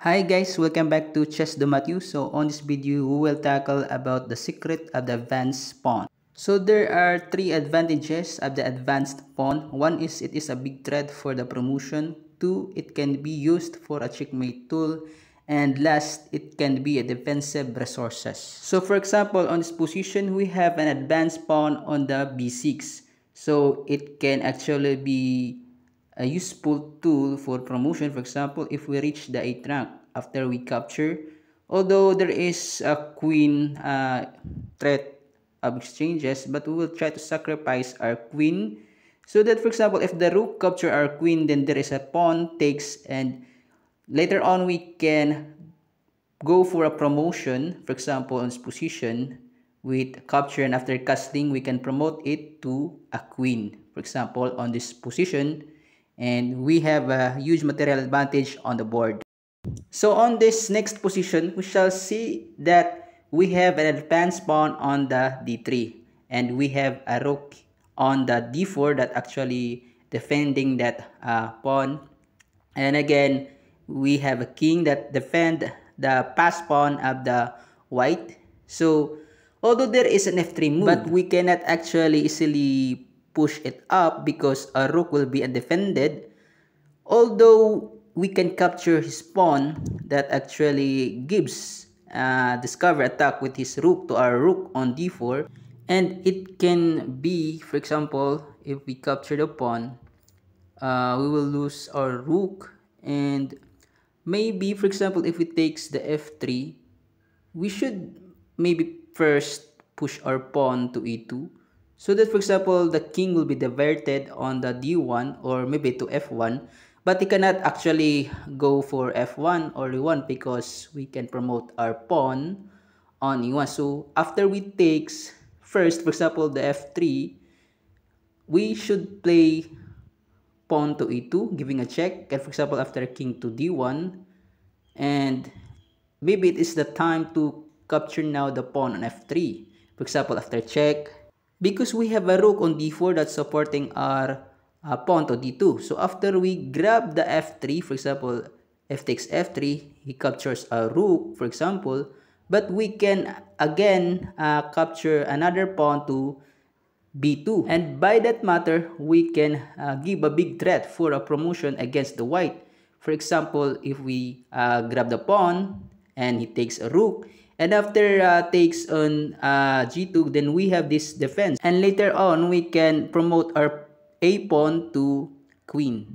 Hi guys, welcome back to Chess the Matthew. So on this video, we will tackle about the secret of the advanced pawn. So there are three advantages of the advanced pawn. One is it is a big threat for the promotion. Two, it can be used for a checkmate tool. And last, it can be a defensive resources. So for example, on this position, we have an advanced pawn on the b6. So it can actually be a useful tool for promotion. For example, if we reach the 8th rank after we capture, although there is a queen uh, threat of exchanges, but we will try to sacrifice our queen. So that, for example, if the rook capture our queen, then there is a pawn takes and later on we can go for a promotion, for example, on this position with capture and after castling, we can promote it to a queen. For example, on this position, and we have a huge material advantage on the board. So on this next position, we shall see that we have an advanced pawn on the d3 and we have a rook on the d4 that actually defending that uh, pawn. And again, we have a king that defend the pass pawn of the white. So although there is an f3 move, but we cannot actually easily push it up because a rook will be undefended. Although we can capture his pawn that actually gives uh, discover attack with his rook to our rook on d4 and it can be for example if we capture the pawn uh, we will lose our rook and maybe for example if it takes the f3 we should maybe first push our pawn to e2 so that for example the king will be diverted on the d1 or maybe to f1 but he cannot actually go for f1 or e1 because we can promote our pawn on e1 so after we takes first for example the f3 we should play pawn to e2 giving a check and for example after king to d1 and maybe it is the time to capture now the pawn on f3 for example after check because we have a rook on d4 that's supporting our uh, pawn to d2. So after we grab the f3, for example, f takes f3, he captures a rook, for example, but we can again uh, capture another pawn to b2. And by that matter, we can uh, give a big threat for a promotion against the white. For example, if we uh, grab the pawn and he takes a rook, and after uh, takes on uh, g2, then we have this defense. And later on, we can promote our a pawn to queen.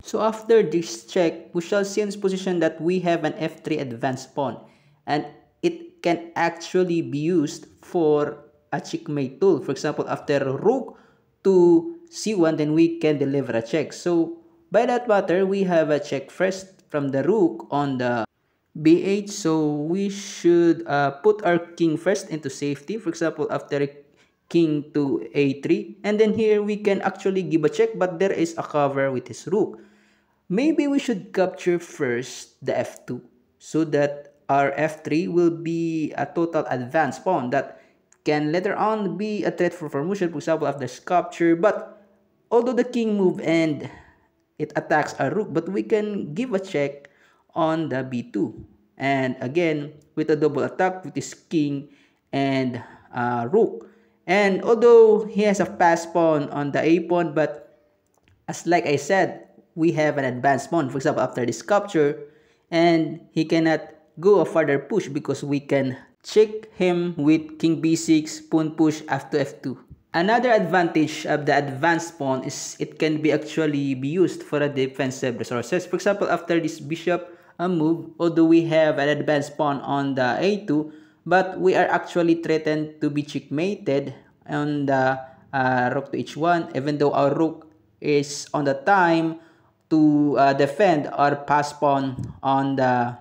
So after this check, we shall see in this position that we have an f3 advanced pawn. And it can actually be used for a checkmate tool. For example, after rook to c1, then we can deliver a check. So by that matter, we have a check first from the rook on the bh so we should uh, put our king first into safety for example after king to a3 and then here we can actually give a check but there is a cover with his rook maybe we should capture first the f2 so that our f3 will be a total advanced pawn that can later on be a threat for formation for example after capture but although the king move and it attacks our rook but we can give a check on the b2. And again, with a double attack with his king and uh, rook. And although he has a fast pawn on the a pawn, but as like I said, we have an advanced pawn. For example, after this capture, and he cannot go a further push because we can check him with king b6, pawn push after f2. Another advantage of the advanced pawn is it can be actually be used for a defensive resources. For example, after this bishop, a move, although we have an advanced pawn on the a2, but we are actually threatened to be checkmated on the uh, rook to h1, even though our rook is on the time to uh, defend our pass pawn on the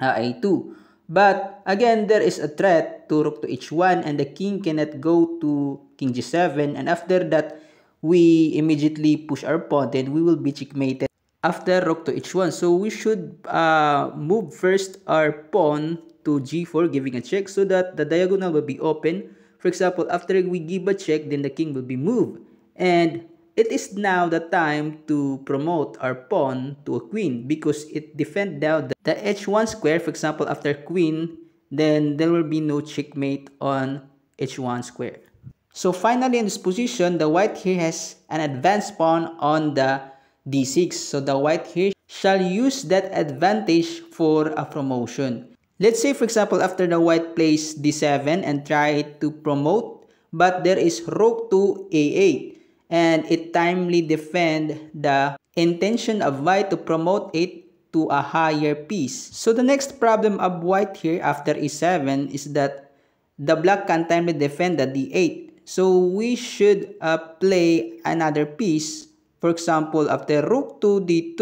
uh, a2. But again, there is a threat to rook to h1 and the king cannot go to king g7 and after that, we immediately push our pawn then we will be checkmated after rook to h1. So we should uh, move first our pawn to g4 giving a check so that the diagonal will be open. For example, after we give a check, then the king will be moved. And it is now the time to promote our pawn to a queen because it defends now the h1 square. For example, after queen, then there will be no checkmate on h1 square. So finally in this position, the white here has an advanced pawn on the d6. So the white here shall use that advantage for a promotion. Let's say for example after the white plays d7 and try to promote but there is rook to a8 and it timely defend the intention of white to promote it to a higher piece. So the next problem of white here after e7 is that the black can timely defend the d8. So we should uh, play another piece For example, after rook 2, d2,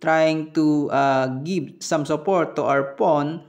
trying to uh, give some support to our pawn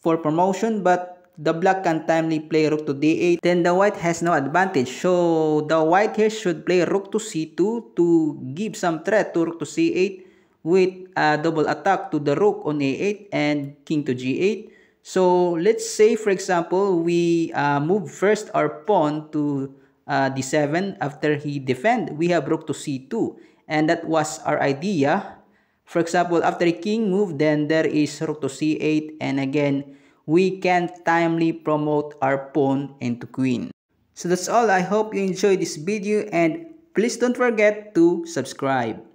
for promotion but the black can timely play rook to d8 then the white has no advantage so the white here should play rook to c2 to give some threat to rook to c8 with a double attack to the rook on a8 and king to g8 so let's say for example we uh, move first our pawn to uh, d7 after he defend we have rook to c2 and that was our idea for example after a king move then there is rook to c8 and again we can timely promote our pawn into queen so that's all i hope you enjoyed this video and please don't forget to subscribe